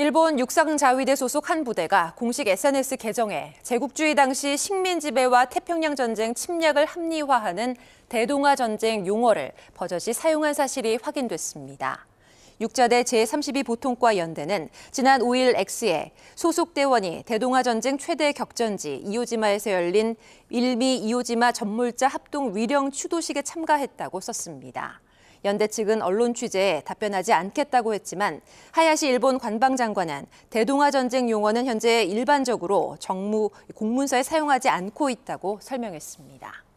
일본 육상자위대 소속 한 부대가 공식 SNS 계정에 제국주의 당시 식민 지배와 태평양 전쟁 침략을 합리화하는 대동아 전쟁 용어를 버젓이 사용한 사실이 확인됐습니다. 육자대 제32보통과 연대는 지난 5일 X에 소속대원이 대동아 전쟁 최대 격전지 이오지마에서 열린 일미 이오지마 전몰자 합동 위령 추도식에 참가했다고 썼습니다. 연대 측은 언론 취재에 답변하지 않겠다고 했지만 하야시 일본 관방장관은 대동아 전쟁 용어는 현재 일반적으로 정무 공문서에 사용하지 않고 있다고 설명했습니다.